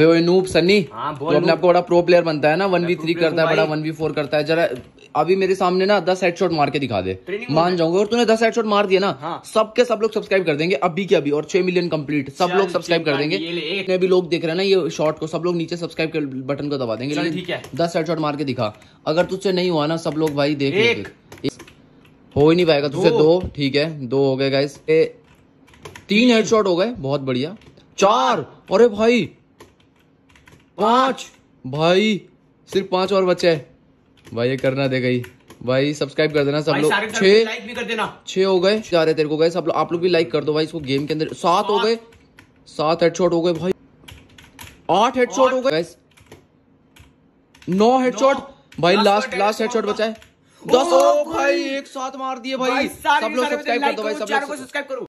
वे नूप सन्नी हाँ, तो अपने आपको बड़ा प्रो प्लेयर बनता है ना वन वी थ्री करता है बड़ा वन वी फोर करता है जरा अभी मेरे सामने ना दस हेडशॉट मार के दिखा दे मान जाऊंगा और तूने दस हेडशॉट मार दिया ना हाँ। सबके सब लोग सब्सक्राइब कर देंगे अभी के अभी और छह मिलियन कंप्लीट सब लोग सब्सक्राइब कर देंगे इतने भी लोग देख रहे हैं ना ये शॉट को सब लोग नीचे सब्सक्राइब के बटन को दबा देंगे दस हेड शॉट मार के दिखा अगर तुझसे नहीं हुआ ना सब लोग भाई देख हो ही नहीं पाएगा तुझसे दो ठीक है दो हो गए गाइस तीन हेडशॉट हो गए बहुत बढ़िया चार अरे भाई पाँच भाई सिर्फ पाँच और बचे है भाई ये करना दे गई भाई सब्सक्राइब कर देना सब लोग देना छह हो गए जा रहे तेरे को गए सब लोग आप लोग भी लाइक कर दो भाई इसको गेम के अंदर सात हो गए सात हेडशॉट हो गए भाई आठ हेडशॉट हो गए नौ हेडशॉट भाई लास्ट लास्ट हेडशॉट बचा है दस हो भाई एक साथ मार दिए भाई सब लोग सब्सक्राइब कर दो भाई सब लोग सब्सक्राइब करो